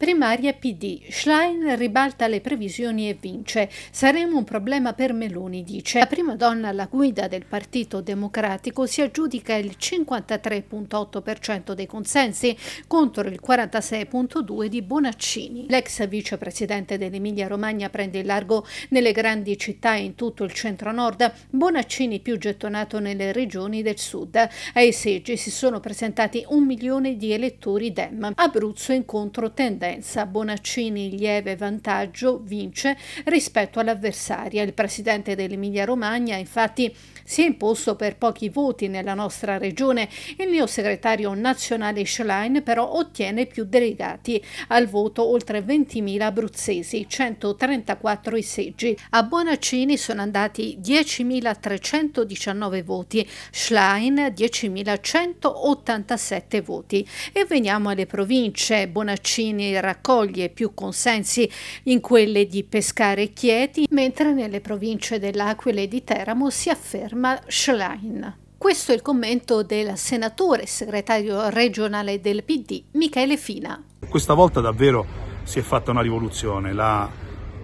Primaria PD. Schlein ribalta le previsioni e vince. Saremo un problema per Meloni, dice. La prima donna alla guida del Partito Democratico si aggiudica il 53,8% dei consensi contro il 46,2% di Bonaccini. L'ex vicepresidente dell'Emilia Romagna prende il largo nelle grandi città e in tutto il centro-nord, Bonaccini più gettonato nelle regioni del sud. Ai seggi si sono presentati un milione di elettori Dem. Abruzzo incontro tendente differenza. Bonaccini lieve vantaggio vince rispetto all'avversaria. Il presidente dell'Emilia Romagna infatti si è imposto per pochi voti nella nostra regione. Il mio segretario nazionale Schlein però ottiene più delegati, al voto oltre 20.000 abruzzesi, 134 i seggi. A Bonaccini sono andati 10.319 voti, Schlein 10.187 voti. E veniamo alle province. Bonaccini raccoglie più consensi in quelle di Pescare e Chieti, mentre nelle province dell'Aquila e di Teramo si afferma Schlein. Questo è il commento del senatore e segretario regionale del PD, Michele Fina. Questa volta davvero si è fatta una rivoluzione. La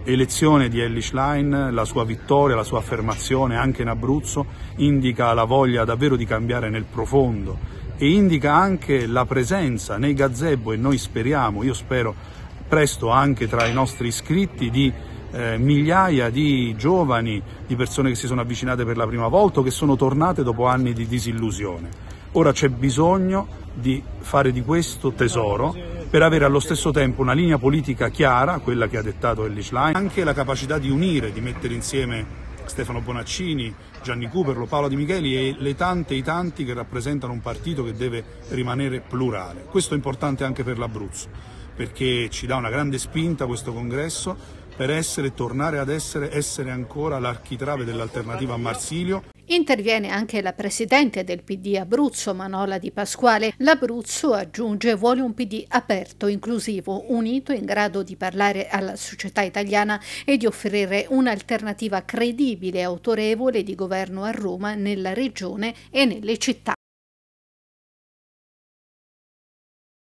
elezione di Ellie Schlein, la sua vittoria, la sua affermazione anche in Abruzzo, indica la voglia davvero di cambiare nel profondo e indica anche la presenza nei gazebo e noi speriamo, io spero presto anche tra i nostri iscritti di eh, migliaia di giovani, di persone che si sono avvicinate per la prima volta o che sono tornate dopo anni di disillusione. Ora c'è bisogno di fare di questo tesoro per avere allo stesso tempo una linea politica chiara, quella che ha dettato Ellis Line, anche la capacità di unire, di mettere insieme Stefano Bonaccini, Gianni Cuperlo, Paola Di Micheli e le tante e i tanti che rappresentano un partito che deve rimanere plurale. Questo è importante anche per l'Abruzzo, perché ci dà una grande spinta questo congresso per essere, tornare ad essere, essere ancora l'architrave dell'alternativa a Marsilio. Interviene anche la presidente del PD Abruzzo, Manola Di Pasquale. L'Abruzzo, aggiunge, vuole un PD aperto, inclusivo, unito, in grado di parlare alla società italiana e di offrire un'alternativa credibile e autorevole di governo a Roma, nella regione e nelle città.